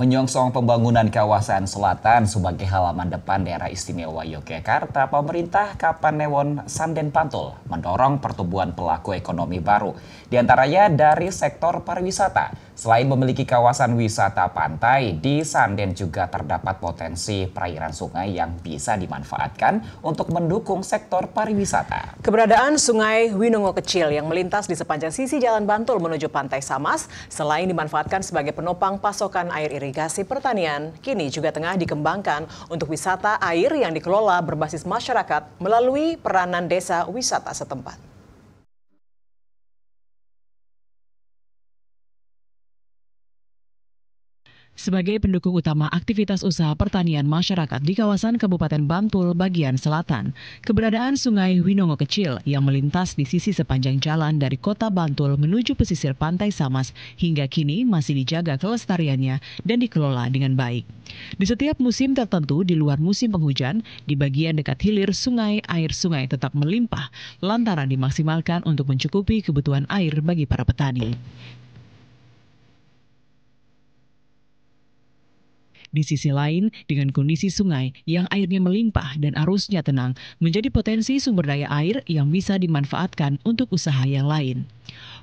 Menyongsong pembangunan kawasan selatan sebagai halaman depan daerah istimewa Yogyakarta, pemerintah Kapanewon Sanden Pantul mendorong pertumbuhan pelaku ekonomi baru, diantaranya dari sektor pariwisata Selain memiliki kawasan wisata pantai, di Sanden juga terdapat potensi perairan sungai yang bisa dimanfaatkan untuk mendukung sektor pariwisata. Keberadaan Sungai Winongo Kecil yang melintas di sepanjang sisi Jalan Bantul menuju Pantai Samas, selain dimanfaatkan sebagai penopang pasokan air irigasi pertanian, kini juga tengah dikembangkan untuk wisata air yang dikelola berbasis masyarakat melalui peranan desa wisata setempat. sebagai pendukung utama aktivitas usaha pertanian masyarakat di kawasan Kabupaten Bantul bagian selatan. Keberadaan Sungai Winongo kecil yang melintas di sisi sepanjang jalan dari kota Bantul menuju pesisir pantai Samas hingga kini masih dijaga kelestariannya dan dikelola dengan baik. Di setiap musim tertentu di luar musim penghujan, di bagian dekat hilir sungai, air sungai tetap melimpah lantaran dimaksimalkan untuk mencukupi kebutuhan air bagi para petani. Di sisi lain, dengan kondisi sungai yang airnya melimpah dan arusnya tenang, menjadi potensi sumber daya air yang bisa dimanfaatkan untuk usaha yang lain.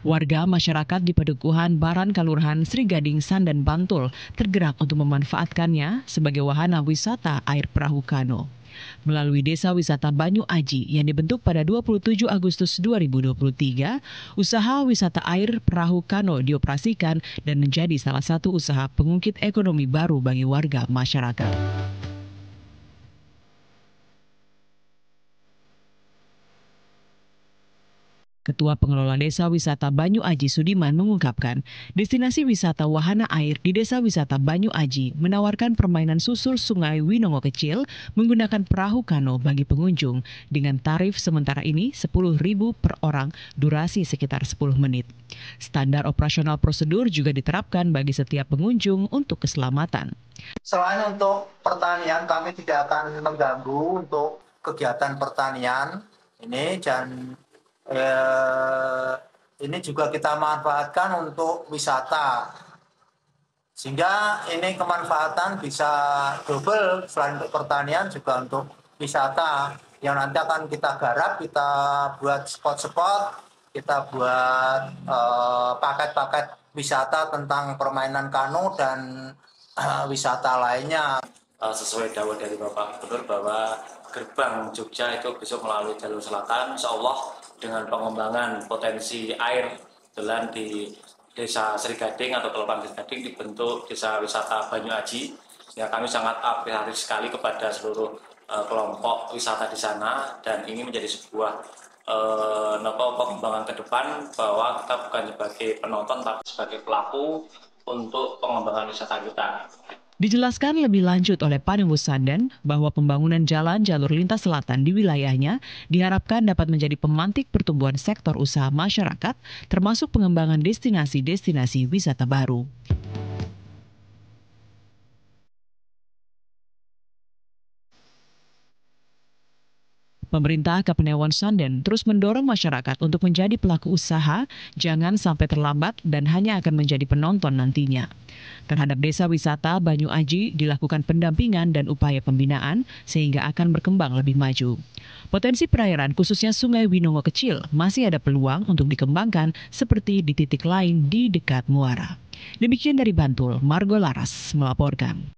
Warga masyarakat di Pedukuhan Baran Kalurahan Sri Gading dan Bantul tergerak untuk memanfaatkannya sebagai wahana wisata air perahu kano melalui Desa Wisata Banyu Aji yang dibentuk pada 27 Agustus 2023, usaha wisata air perahu kano dioperasikan dan menjadi salah satu usaha pengungkit ekonomi baru bagi warga masyarakat. Ketua Pengelola Desa Wisata Banyu Aji Sudiman mengungkapkan, destinasi wisata wahana air di Desa Wisata Banyu Aji menawarkan permainan susur sungai Winongo kecil menggunakan perahu kano bagi pengunjung dengan tarif sementara ini Rp10.000 per orang, durasi sekitar 10 menit. Standar operasional prosedur juga diterapkan bagi setiap pengunjung untuk keselamatan. Selain untuk pertanian, kami tidak akan mengganggu untuk kegiatan pertanian ini dan eh, ini juga kita manfaatkan untuk wisata sehingga ini kemanfaatan bisa double selain untuk pertanian juga untuk wisata yang nanti akan kita garap kita buat spot-spot kita buat eh, paket-paket eh, wisata tentang permainan kano dan eh, wisata lainnya eh, sesuai jawab dari Bapak Gubernur bahwa gerbang Jogja itu besok melalui jalur selatan insya Allah dengan pengembangan potensi air jalan di Desa Serigading atau Kelurahan Serigading dibentuk Desa Wisata Banyu Aji. Ya, kami sangat apresiatif sekali kepada seluruh uh, kelompok wisata di sana dan ini menjadi sebuah uh, pengembangan ke depan bahwa kita bukan sebagai penonton tapi sebagai pelaku untuk pengembangan wisata kita. Dijelaskan lebih lanjut oleh Panewu Sanden bahwa pembangunan jalan jalur lintas selatan di wilayahnya diharapkan dapat menjadi pemantik pertumbuhan sektor usaha masyarakat, termasuk pengembangan destinasi-destinasi wisata baru. Pemerintah Kapenewan Sanden terus mendorong masyarakat untuk menjadi pelaku usaha, jangan sampai terlambat dan hanya akan menjadi penonton nantinya. Terhadap desa wisata Banyu Aji dilakukan pendampingan dan upaya pembinaan sehingga akan berkembang lebih maju. Potensi perairan khususnya Sungai Winongo kecil masih ada peluang untuk dikembangkan seperti di titik lain di dekat Muara. Demikian dari Bantul, Margo Laras melaporkan.